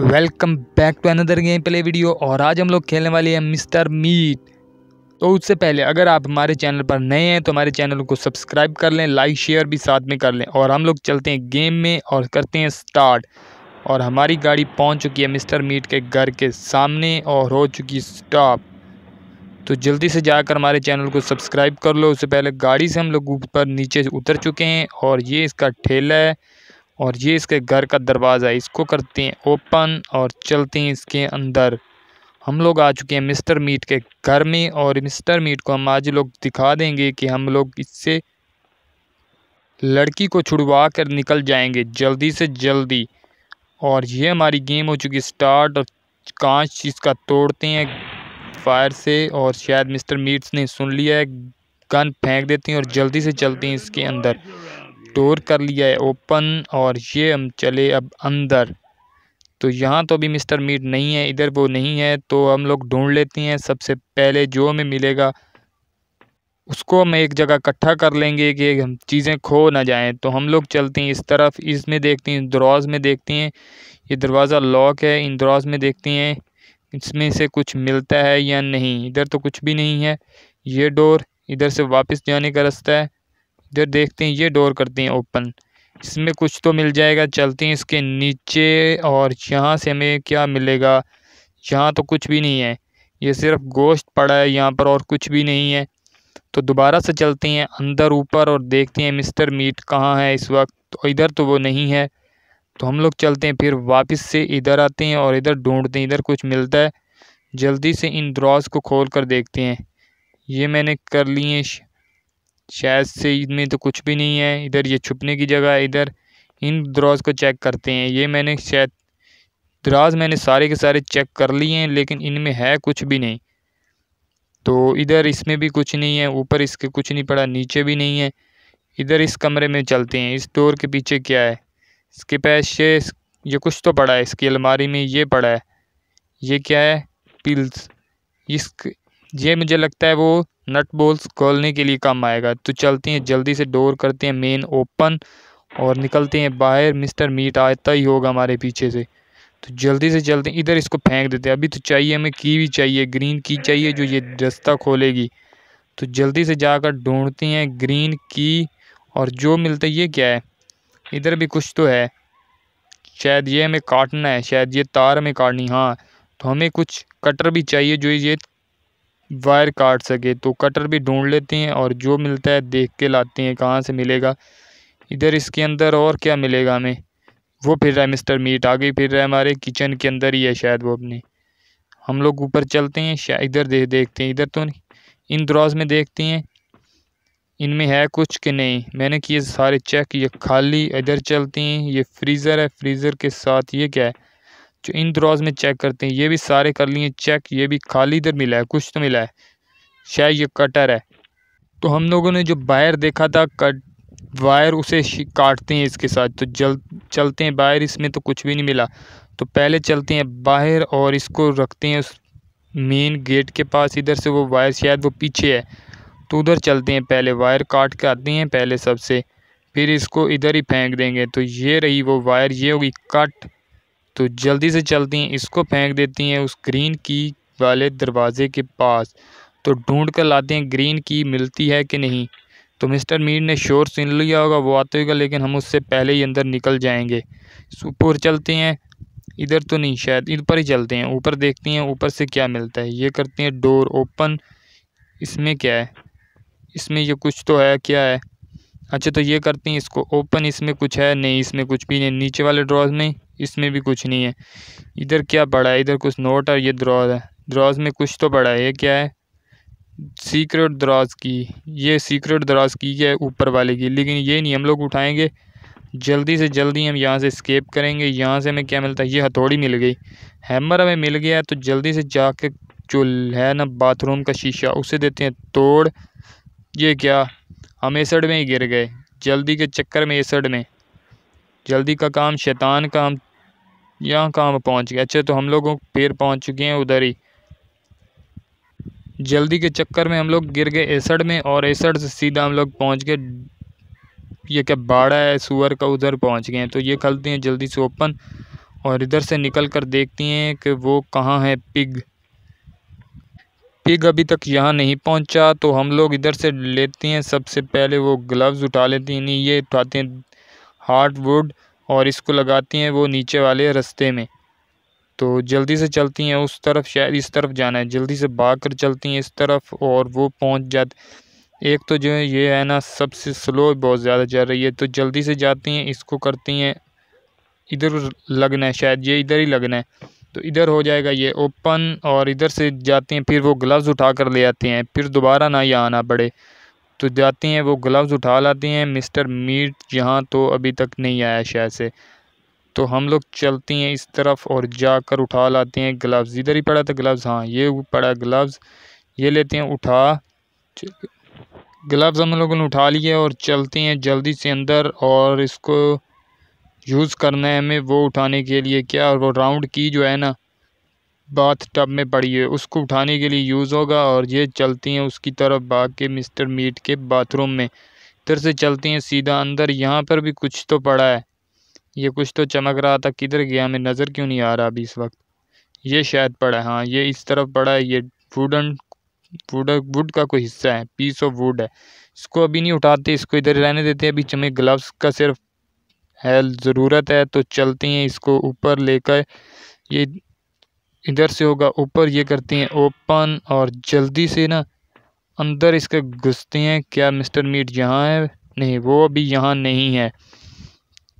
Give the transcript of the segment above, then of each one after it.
welcome back to another game play video और आज हम लोग खेलने वाले हैं मिस्टर मीट तो उससे पहले अगर आप हमारे चैनल पर नए हैं तो हमारे चैनल को सब्सक्राइब कर लें लाइक शेयर भी साथ में कर लें और हम लोग चलते हैं गेम में और करते हैं स्टार्ट और हमारी गाड़ी पहुंच चुकी है मिस्टर मीट के घर के सामने और हो चुकी स्टॉप तो जल्दी से जाकर हमारे चैनल को सब्सक्राइब कर लो उससे पहले गाड़ी से हम लोग ऊपर नीचे उतर चुके हैं और ये इसका ठेला है और ये इसके घर का दरवाज़ा है इसको करते हैं ओपन और चलते हैं इसके अंदर हम लोग आ चुके हैं मिस्टर मीट के घर में और मिस्टर मीट को हम आज लोग दिखा देंगे कि हम लोग इससे लड़की को छुड़वा कर निकल जाएंगे जल्दी से जल्दी और ये हमारी गेम हो चुकी स्टार्ट और कांच इसका तोड़ते हैं फायर से और शायद मिस्टर मीट्स ने सुन लिया है गन फेंक देते हैं और जल्दी से चलते हैं इसके अंदर स्टोर कर लिया है ओपन और ये हम चले अब अंदर तो यहाँ तो अभी मिस्टर मीट नहीं है इधर वो नहीं है तो हम लोग ढूंढ लेते हैं सबसे पहले जो हमें मिलेगा उसको हम एक जगह इकट्ठा कर लेंगे कि हम चीज़ें खो ना जाएं तो हम लोग चलते हैं इस तरफ इसमें देखते हैं दराज में देखते हैं ये दरवाज़ा लॉक है इन दराज में देखते हैं इसमें से कुछ मिलता है या नहीं इधर तो कुछ भी नहीं है ये डोर इधर से वापस जाने का रास्ता है इधर देखते हैं ये डोर करते हैं ओपन इसमें कुछ तो मिल जाएगा चलते हैं इसके नीचे और यहाँ से हमें क्या मिलेगा यहाँ तो कुछ भी नहीं है ये सिर्फ गोश्त पड़ा है यहाँ पर और कुछ भी नहीं है तो दोबारा से चलते हैं अंदर ऊपर और देखते हैं मिस्टर मीट कहाँ है इस वक्त तो इधर तो वो नहीं है तो हम लोग चलते हैं फिर वापस से इधर आते हैं और इधर ढूंढते हैं इधर कुछ मिलता है जल्दी से इन द्रॉज़ को खोल कर देखते हैं ये मैंने कर लिए शायद से इनमें तो कुछ भी नहीं है इधर ये छुपने की जगह इधर इन द्रास को चेक करते हैं ये मैंने शायद द्रास मैंने सारे के सारे चेक कर लिए हैं लेकिन इनमें है कुछ भी नहीं तो इधर इसमें भी कुछ नहीं है ऊपर इसके कुछ नहीं पड़ा नीचे भी नहीं है इधर इस कमरे में चलते हैं इस डोर के पीछे क्या है इसके पैसे ये कुछ तो पड़ा है इसकी अलमारी में ये पड़ा है ये क्या है पिल्स इस ये मुझे लगता है वो नट बोल्स खोलने के लिए काम आएगा तो चलते हैं जल्दी से डोर करते हैं मेन ओपन और निकलते हैं बाहर मिस्टर मीट आता ही होगा हमारे पीछे से तो जल्दी से चलते हैं इधर इसको फेंक देते हैं अभी तो चाहिए हमें की भी चाहिए ग्रीन की चाहिए जो ये रास्ता खोलेगी तो जल्दी से जाकर ढूंढते हैं ग्रीन की और जो मिलता है ये क्या है इधर भी कुछ तो है शायद ये हमें काटना है शायद ये तार हमें काटनी हाँ तो हमें कुछ कटर भी चाहिए जो ये वायर काट सके तो कटर भी ढूंढ लेते हैं और जो मिलता है देख के लाते हैं कहाँ से मिलेगा इधर इसके अंदर और क्या मिलेगा हमें वो फिर रहा है मिस्टर मीट आगे फिर रहा है हमारे किचन के अंदर ही है शायद वो अपने हम लोग ऊपर चलते हैं इधर दे देखते हैं इधर तो नहीं इन दराज में देखते हैं इनमें है कुछ कि नहीं मैंने किए सारे चेक ये खाली इधर चलते हैं ये फ्रीज़र है फ्रीज़र के साथ ये क्या है जो इन द्राज में चेक करते हैं ये भी सारे कर लिए चेक ये भी खाली इधर मिला है कुछ तो मिला है शायद ये कटर है तो हम लोगों ने जो वायर देखा था कट वायर उसे काटते हैं इसके साथ तो जल चलते हैं बाहर इसमें तो कुछ भी नहीं मिला तो पहले चलते हैं बाहर और इसको रखते हैं उस मेन गेट के पास इधर से वो वायर शायद वो पीछे है तो उधर चलते हैं पहले वायर काट के आते हैं पहले सबसे फिर इसको इधर ही फेंक देंगे तो ये रही वो वायर ये होगी कट तो जल्दी से चलती हैं इसको फेंक देती हैं उस ग्रीन की वाले दरवाजे के पास तो ढूंढ कर लाते हैं ग्रीन की मिलती है कि नहीं तो मिस्टर मीर ने शोर सुन लिया होगा वो आते होगा लेकिन हम उससे पहले ही अंदर निकल जाएंगे ऊपर चलते हैं इधर तो नहीं शायद इधर पर ही चलते हैं ऊपर देखते हैं ऊपर से क्या मिलता है ये करते हैं डोर ओपन इसमें क्या है इसमें ये कुछ तो है क्या है अच्छा तो ये करते हैं इसको ओपन इसमें कुछ है नहीं इसमें कुछ भी नहीं नीचे वाले ड्रॉज में इसमें भी कुछ नहीं है इधर क्या पड़ा है इधर कुछ नोट और ये द्रॉज है द्रॉज में कुछ तो पड़ा है ये क्या है सीक्रेट द्रॉज की ये सीक्रेट द्रॉज की है ऊपर वाले की लेकिन ये नहीं हम लोग उठाएँगे जल्दी से जल्दी हम यहाँ से स्केप करेंगे यहाँ से हमें क्या मिलता है ये हथौड़ी मिल गई हैमर हमें मिल गया तो जल्दी से जा कर जो है ना बाथरूम का शीशा उसे देते हैं तोड़ ये क्या हम एसड में ही गिर गए जल्दी के चक्कर में एसड में जल्दी का काम शैतान का हम यहाँ काम पहुँच गए अच्छा तो हम लोगों पेड़ पहुँच चुके हैं उधर ही जल्दी के चक्कर में हम लोग गिर गए एसड़ में और एसड़ से सीधा हम लोग पहुँच गए ये क्या बाड़ा है सुअर का उधर पहुँच गए हैं तो ये खलती हैं जल्दी से ओपन और इधर से निकल कर देखती हैं कि वो कहाँ है पिग पिग अभी तक यहाँ नहीं पहुँचा तो हम लोग इधर से लेती हैं सबसे पहले वो ग्लव्स उठा लेती हैं नहीं ये उठाते हैं हार्डवुड और इसको लगाती हैं वो नीचे वाले रास्ते में तो जल्दी से चलती हैं उस तरफ शायद इस तरफ जाना है जल्दी से भाग कर चलती हैं इस तरफ और वो पहुंच जाती एक तो जो ये है ना सबसे स्लो बहुत ज़्यादा चल रही है तो जल्दी से जाती हैं इसको करती हैं इधर लगना है शायद ये इधर ही लगना है तो इधर हो जाएगा ये ओपन और इधर से जाती हैं फिर वो ग्लव्स उठा कर ले आती हैं फिर दोबारा ना यहाँ आना पड़े तो जाती हैं वो ग्लव्स उठा लाती हैं मिस्टर मीट यहाँ तो अभी तक नहीं आया शायद से तो हम लोग चलती हैं इस तरफ और जाकर उठा लाते हैं ग्लव्स इधर ही पड़ा था ग्लव्स हाँ ये पड़ा ग्लव्स ये लेते हैं उठा ग्लव्स हम लोगों ने उठा लिए और चलते हैं जल्दी से अंदर और इसको यूज़ करना है हमें वो उठाने के लिए क्या और वो राउंड की जो है ना बाथ टब में पड़ी है उसको उठाने के लिए यूज़ होगा और ये चलती हैं उसकी तरफ भाग के मिस्टर मीट के बाथरूम में इधर से चलती हैं सीधा अंदर यहाँ पर भी कुछ तो पड़ा है ये कुछ तो चमक रहा था किधर गया हमें नज़र क्यों नहीं आ रहा अभी इस वक्त ये शायद पड़ा है हाँ ये इस तरफ पड़ा है ये वुडन वुड वुड का कोई हिस्सा है पीस ऑफ वुड है इसको अभी नहीं उठाते इसको इधर रहने देते हैं अभी चमे ग्लव्स का सिर्फ है ज़रूरत है तो चलती हैं इसको ऊपर लेकर ये इधर से होगा ऊपर ये करती हैं ओपन और जल्दी से ना अंदर इसके घुसती हैं क्या मिस्टर मीट यहाँ है नहीं वो अभी यहाँ नहीं है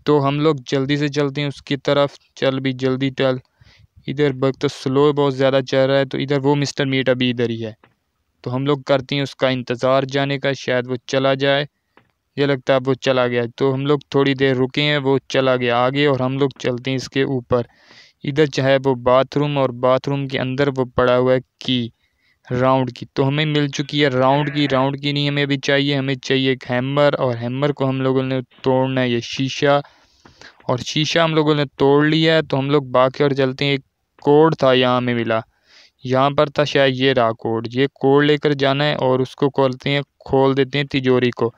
तो हम लोग जल्दी से चलते हैं उसकी तरफ चल भी जल्दी चल इधर बग तो स्लो बहुत ज़्यादा चल रहा है तो इधर वो मिस्टर मीट अभी इधर ही है तो हम लोग करते हैं उसका इंतज़ार जाने का शायद वो चला जाए ये लगता है वो चला गया तो हम लोग थोड़ी देर रुके हैं वो चला गया आगे और हम लोग चलते हैं इसके ऊपर इधर चाहे वो बाथरूम और बाथरूम के अंदर वो पड़ा हुआ है की राउंड की तो हमें मिल चुकी है राउंड की राउंड की नहीं हमें अभी चाहिए हमें चाहिए एक हैमर और हैमर को हम लोगों ने तोड़ना है ये शीशा और शीशा हम लोगों ने तोड़ लिया है तो हम लोग बाकी और चलते हैं एक कोड था यहाँ हमें मिला यहाँ पर था शायद ये रहा कोड ये कोड लेकर जाना है और उसको खोलते हैं खोल देते हैं तिजोरी को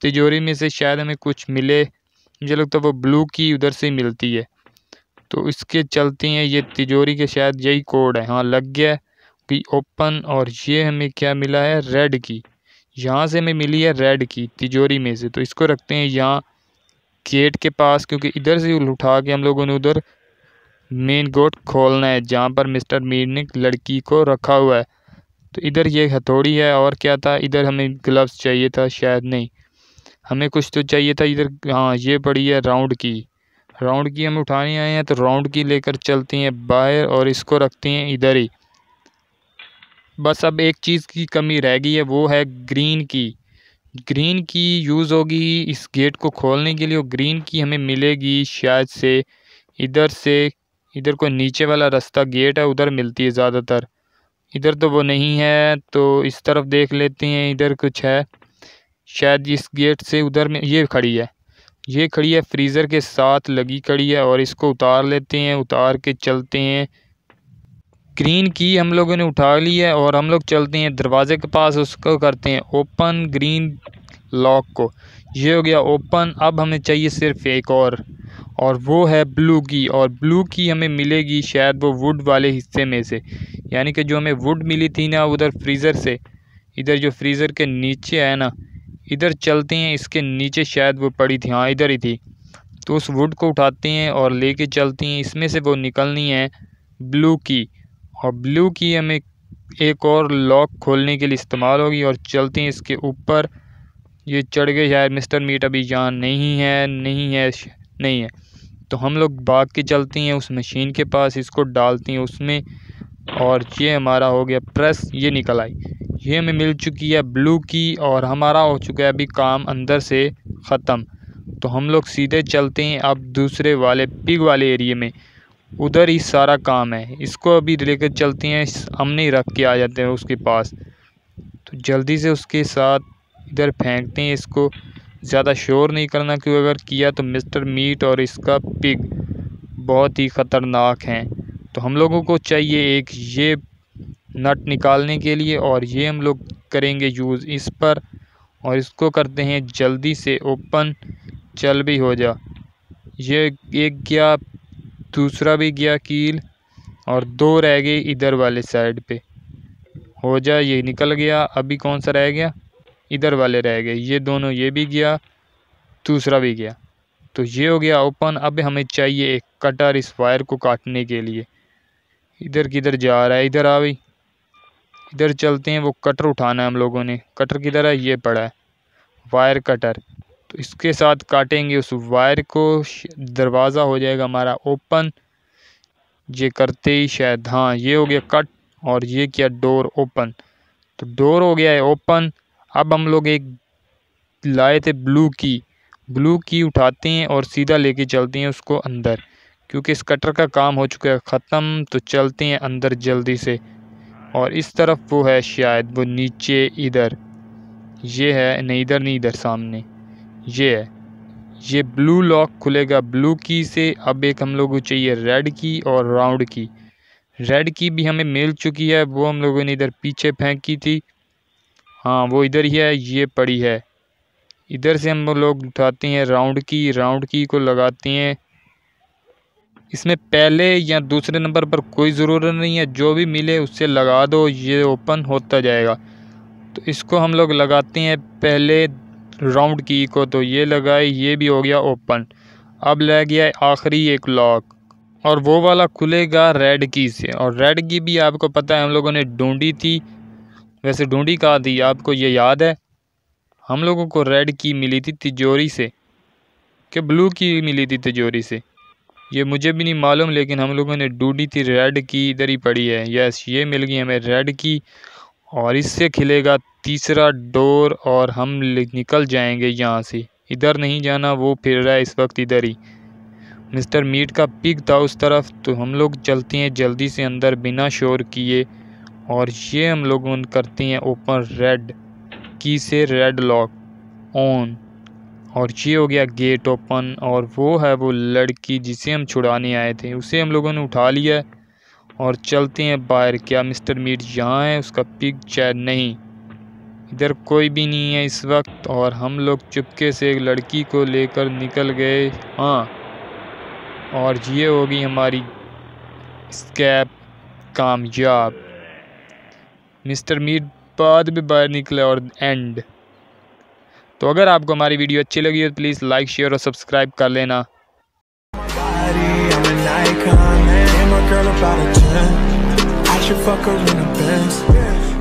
तिजोरी में से शायद हमें कुछ मिले मुझे लगता है वो ब्लू की उधर से मिलती है तो इसके चलते हैं ये तिजोरी के शायद यही कोड है हाँ लग गया कि ओपन और ये हमें क्या मिला है रेड की यहाँ से हमें मिली है रेड की तिजोरी में से तो इसको रखते हैं यहाँ गेट के पास क्योंकि इधर से उठा के हम लोगों ने उधर मेन गोट खोलना है जहाँ पर मिस्टर मीर ने लड़की को रखा हुआ है तो इधर ये हथौड़ी है और क्या था इधर हमें ग्लव्स चाहिए था शायद नहीं हमें कुछ तो चाहिए था इधर हाँ ये पड़ी है राउंड की राउंड की हम उठाने आए हैं तो राउंड की लेकर चलती हैं बाहर और इसको रखती हैं इधर ही बस अब एक चीज़ की कमी रह गई है वो है ग्रीन की ग्रीन की यूज़ होगी इस गेट को खोलने के लिए और ग्रीन की हमें मिलेगी शायद से इधर से इधर को नीचे वाला रास्ता गेट है उधर मिलती है ज़्यादातर इधर तो वो नहीं है तो इस तरफ देख लेते हैं इधर कुछ है शायद इस गेट से उधर में ये खड़ी है ये खड़ी है फ्रीज़र के साथ लगी खड़ी है और इसको उतार लेते हैं उतार के चलते हैं ग्रीन की हम लोगों ने उठा ली है और हम लोग चलते हैं दरवाज़े के पास उसको करते हैं ओपन ग्रीन लॉक को ये हो गया ओपन अब हमें चाहिए सिर्फ एक और और वो है ब्लू की और ब्लू की हमें मिलेगी शायद वो वुड वाले हिस्से में से यानी कि जो हमें वुड मिली थी ना उधर फ्रीज़र से इधर जो फ्रीज़र के नीचे है ना इधर चलते हैं इसके नीचे शायद वो पड़ी थी हाँ इधर ही थी तो उस वुड को उठाते हैं और लेके चलते हैं इसमें से वो निकलनी है ब्लू की और ब्लू की हमें एक और लॉक खोलने के लिए इस्तेमाल होगी और चलते हैं इसके ऊपर ये चढ़ गए शायद मिस्टर मीट अभी यहाँ नहीं है नहीं है नहीं है तो हम लोग भाग के चलते हैं उस मशीन के पास इसको डालते हैं उसमें और ये हमारा हो गया प्रेस ये निकल आई ये हमें मिल चुकी है ब्लू की और हमारा हो चुका है अभी काम अंदर से ख़त्म तो हम लोग सीधे चलते हैं अब दूसरे वाले पिग वाले एरिए में उधर ही सारा काम है इसको अभी लेकर चलते हैं हमने ही रख के आ जाते हैं उसके पास तो जल्दी से उसके साथ इधर फेंकते हैं इसको ज़्यादा शोर नहीं करना क्योंकि अगर किया तो मिस्टर मीट और इसका पिग बहुत ही ख़तरनाक हैं तो हम लोगों को चाहिए एक ये नट निकालने के लिए और ये हम लोग करेंगे यूज़ इस पर और इसको करते हैं जल्दी से ओपन चल भी हो जा ये एक गया दूसरा भी गया कील और दो रह गए इधर वाले साइड पे हो जा ये निकल गया अभी कौन सा रह गया इधर वाले रह गए ये दोनों ये भी गया दूसरा भी गया तो ये हो गया ओपन अब हमें चाहिए एक कटर इस वायर को काटने के लिए इधर किधर जा रहा है इधर आ भाई इधर चलते हैं वो कटर उठाना है हम लोगों ने कटर किधर है ये पड़ा है वायर कटर तो इसके साथ काटेंगे उस वायर को दरवाज़ा हो जाएगा हमारा ओपन ये करते ही शायद हाँ ये हो गया कट और ये किया डोर ओपन तो डोर हो गया है ओपन अब हम लोग एक लाए थे ब्लू की ब्लू की उठाते हैं और सीधा लेके चलते हैं उसको अंदर क्योंकि इस कटर का काम हो चुका है ख़त्म तो चलते हैं अंदर जल्दी से और इस तरफ वो है शायद वो नीचे इधर ये है नहीं इधर नहीं इधर सामने ये है ये ब्लू लॉक खुलेगा ब्लू की से अब एक हम लोगों को चाहिए रेड की और राउंड की रेड की भी हमें मिल चुकी है वो हम लोगों ने इधर पीछे फेंकी थी हाँ वो इधर ही है ये पड़ी है इधर से हम लोग उठाते हैं राउंड की राउंड की को लगाते हैं इसमें पहले या दूसरे नंबर पर कोई ज़रूरत नहीं है जो भी मिले उससे लगा दो ये ओपन होता जाएगा तो इसको हम लोग लगाते हैं पहले राउंड की को तो ये लगाए ये भी हो गया ओपन अब लग गया आखिरी एक लॉक और वो वाला खुलेगा रेड की से और रेड की भी आपको पता है हम लोगों ने ढूंढी थी वैसे ढूंढी कहा थी आपको ये याद है हम लोगों को रेड की मिली थी तिजोरी से कि ब्लू की मिली थी तिजोरी से ये मुझे भी नहीं मालूम लेकिन हम लोगों ने डूडी थी रेड की इधर ही पड़ी है यस ये मिल गई हमें रेड की और इससे खिलेगा तीसरा डोर और हम निकल जाएंगे यहाँ से इधर नहीं जाना वो फिर रहा है इस वक्त इधर ही मिस्टर मीट का पिक था उस तरफ तो हम लोग चलते हैं जल्दी से अंदर बिना शोर किए और ये हम लोग करते हैं ओपन रेड की से रेड लॉक ऑन और ये हो गया गेट ओपन और वो है वो लड़की जिसे हम छुड़ाने आए थे उसे हम लोगों ने उठा लिया और चलते हैं बाहर क्या मिस्टर मीट यहाँ है उसका पिक चैर नहीं इधर कोई भी नहीं है इस वक्त और हम लोग चुपके से एक लड़की को लेकर निकल गए हाँ और ये होगी हमारी स्कैप कामयाब मिस्टर मीट बाद में बाहर निकले और एंड तो अगर आपको हमारी वीडियो अच्छी लगी हो तो प्लीज़ लाइक शेयर और सब्सक्राइब कर लेना should fuck her in